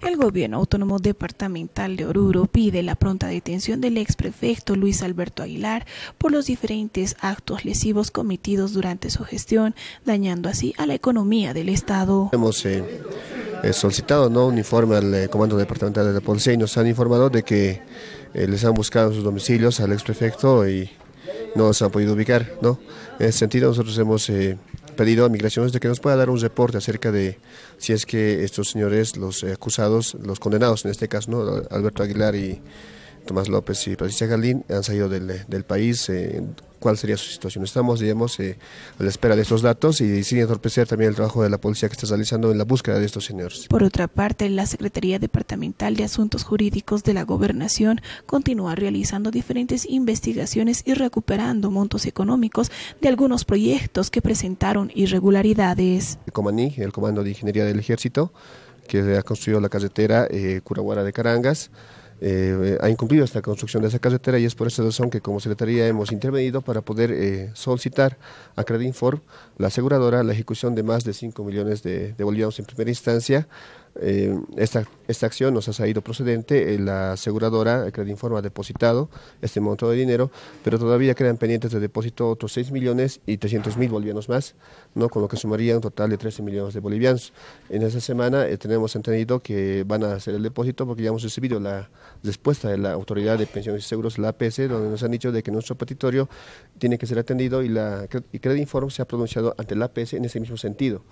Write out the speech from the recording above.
El gobierno autónomo departamental de Oruro pide la pronta detención del ex-prefecto Luis Alberto Aguilar por los diferentes actos lesivos cometidos durante su gestión, dañando así a la economía del Estado. Hemos eh, eh, solicitado ¿no? un informe al eh, Comando Departamental de la Policía y nos han informado de que les han buscado en sus domicilios al ex-prefecto y no se han podido ubicar. ¿no? En ese sentido nosotros hemos pedido a Migraciones de que nos pueda dar un reporte acerca de si es que estos señores, los eh, acusados, los condenados en este caso, Alberto Aguilar y Tomás López y Patricia Galín, han salido del, país, eh, cuál sería su situación. Estamos, digamos, eh, a la espera de estos datos y sin entorpecer también el trabajo de la policía que está realizando en la búsqueda de estos señores. Por otra parte, la Secretaría Departamental de Asuntos Jurídicos de la Gobernación continúa realizando diferentes investigaciones y recuperando montos económicos de algunos proyectos que presentaron irregularidades. El Comaní, el Comando de Ingeniería del Ejército, que ha construido la carretera eh, Curaguara de Carangas, eh, ha incumplido esta construcción de esa carretera y es por esa razón que como Secretaría hemos intervenido para poder eh, solicitar a Inform, la aseguradora, la ejecución de más de 5 millones de, de bolivianos en primera instancia eh, esta, esta acción nos ha salido procedente, eh, la aseguradora eh, informe ha depositado este monto de dinero, pero todavía quedan pendientes de depósito otros 6 millones y 300 mil bolivianos más, ¿no? con lo que sumaría un total de 13 millones de bolivianos. En esa semana tenemos entendido que van a hacer el depósito porque ya hemos recibido la respuesta de la Autoridad de Pensiones y Seguros, la APS, donde nos han dicho de que nuestro petitorio tiene que ser atendido y la y Credinform se ha pronunciado ante la APS en ese mismo sentido.